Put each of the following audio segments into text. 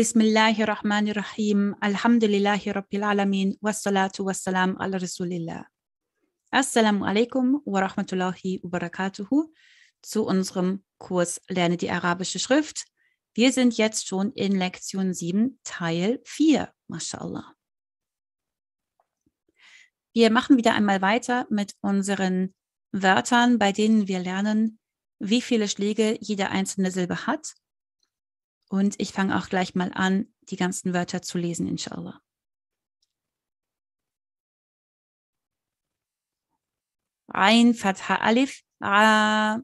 Bismillahi Rahmani Rahim, Alhamdulillahi Rabbil Alamin, Wassalatu Wassalam ala Rasulillah. Assalamu alaikum wa rahmatullahi wa barakatuhu zu unserem Kurs Lerne die arabische Schrift. Wir sind jetzt schon in Lektion 7, Teil 4, mashallah. Wir machen wieder einmal weiter mit unseren Wörtern, bei denen wir lernen, wie viele Schläge jede einzelne Silbe hat und ich fange auch gleich mal an, die ganzen Wörter zu lesen, inshallah. Ein Fatha Alif, A.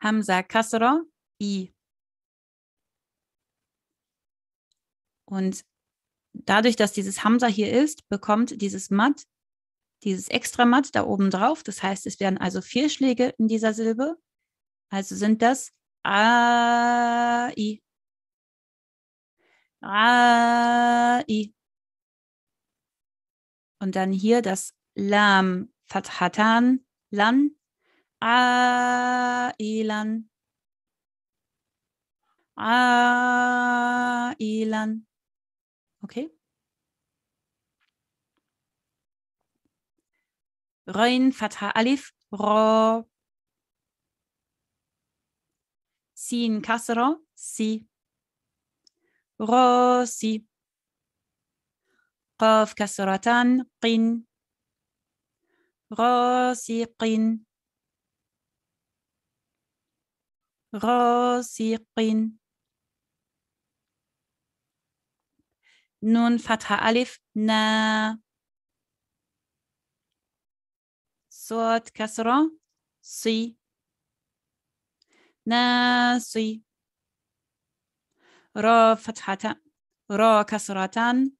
Hamza Kasra, I. Und dadurch, dass dieses Hamza hier ist, bekommt dieses Matt, dieses extra Matt da oben drauf. Das heißt, es werden also vier Schläge in dieser Silbe also sind das a AI. Und dann hier das Lam Fathatan Lan A-I-Lan. Ailan. Ailan. Okay. Röin Fatha Alif Ro سين كسرة سي غ سي قاف كسرة قن قن غاسق قن نون فتحة ألف نا صوت كسرة صي ناسي را فتحة را كسرتان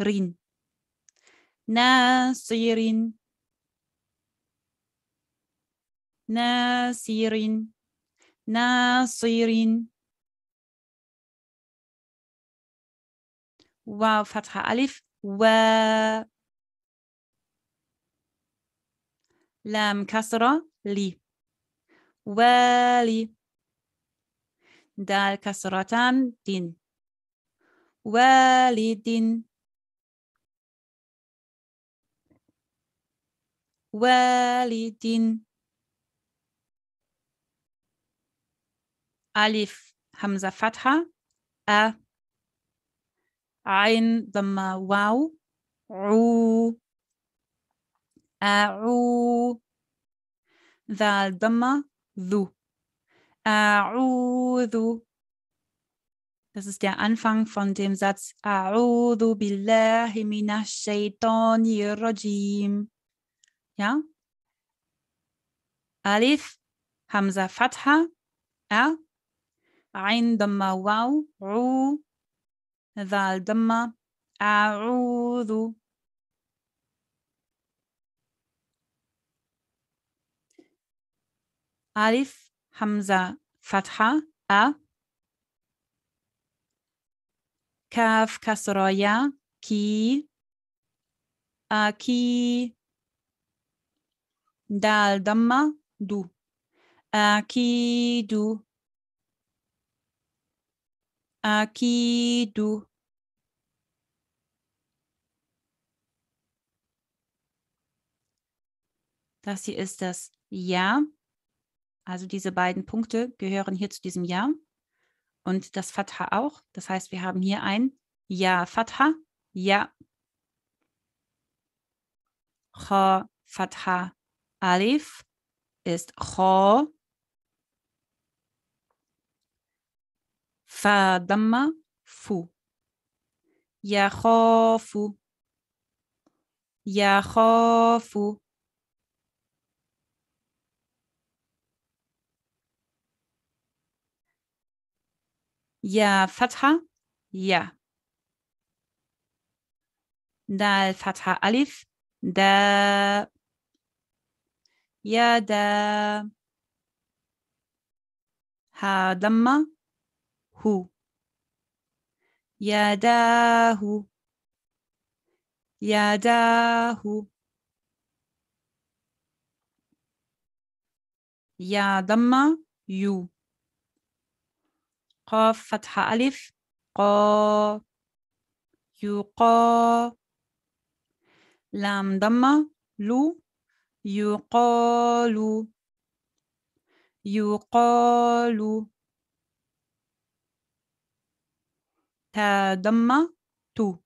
رين ناسيرين ناسيرين ناسيرين واو فتحة ألف و لام كسرة لي ولي دال كسرتان دين والد والد ألف همزة فتحة أ عين ضمة واو عو أعو ذا ضمة ذو A'udhu. Das ist der Anfang von dem Satz A'udhu billahi minash shaitanir rajim. Ja? Alif, Hamza Fatha, A, Ein Dhamma Waw, Ru, Dal Dhamma, A'udhu. Alif, حمزة فتحة أ كاف كسرة يا كي أكي دال دمة دو أكي دو أكي دو Das hier ist das Ja. Also diese beiden Punkte gehören hier zu diesem Ja und das Fatha auch. Das heißt, wir haben hier ein Ja Fatha, Ja. Kha Fatha Alif ist Kha. Fa Damma Fu. Ja Khafu. Ja fu. يا فتحة يا دال فتحة ألف دا يا دا ها ضمة هو يا دا هو يا ضمة يو قاف فتحة ألف قا يقا لام ضمة لو يقال يقال تا ضمة تو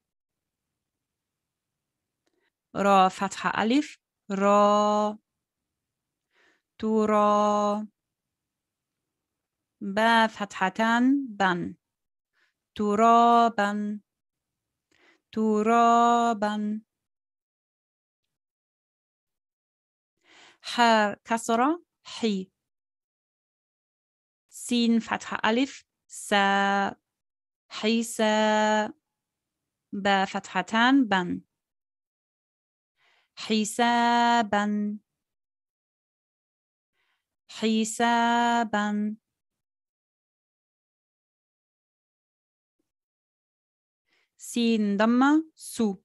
را فتحة ألف را ترى با فتحتان بن ترابا ترابا ح كسرة حي سين فتحة ألف سا حيسا با فتحتان بن حسابا حسابا سين ضمة سو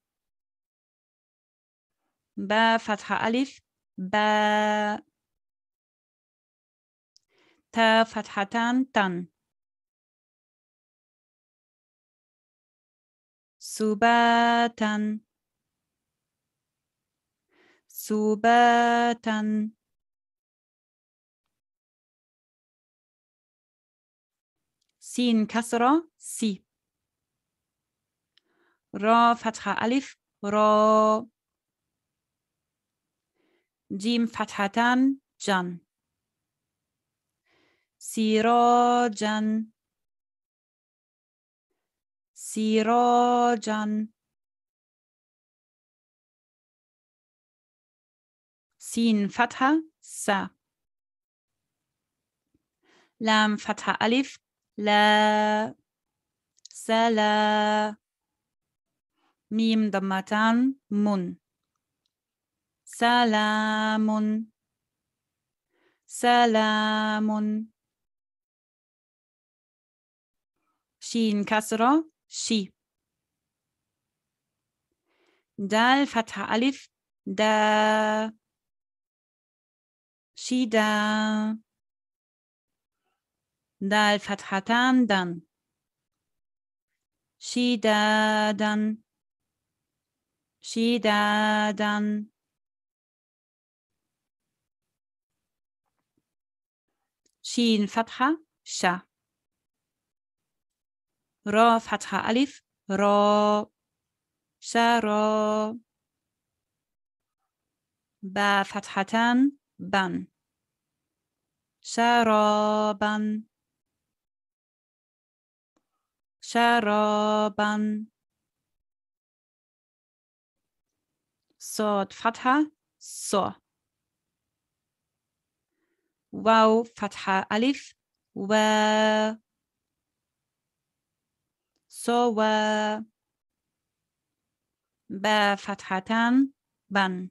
با فتحة ألف با تا فتحتان تن سباتا سوباتن سين كسرة سي را فتحة ألف را جيم فتحة جن سراجا جان سين فتحة س لام فتحة ألف لا سلام ميم ضمتان من سلام سلام شين كسرة شي دال فتح ألف دا شي دا دال فتحتان دان شي دن دان. شدادا شين فتحة شا را فتحة ألف را شرا با فتحة بن شرابا شرابا صاد فتحة صو واو فتحة ألف و صو فتحة فتحتان بن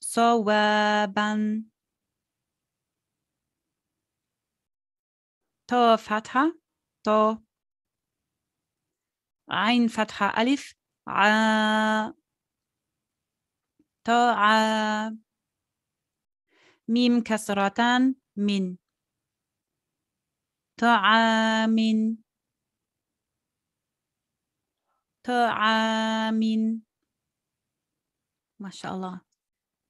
صو بن تو فتحة تو عين فتحة ألف طعام ميم كسرة من طعام طعام Mashallah.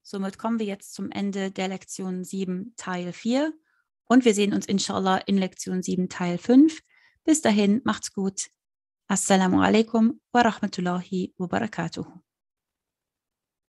Somit kommen wir jetzt zum Ende der Lektion 7 Teil 4 und wir sehen uns inshallah in Lektion 7 Teil 5. Bis dahin, macht's gut. Assalamu alaikum wa rahmatullahi wa barakatuhu.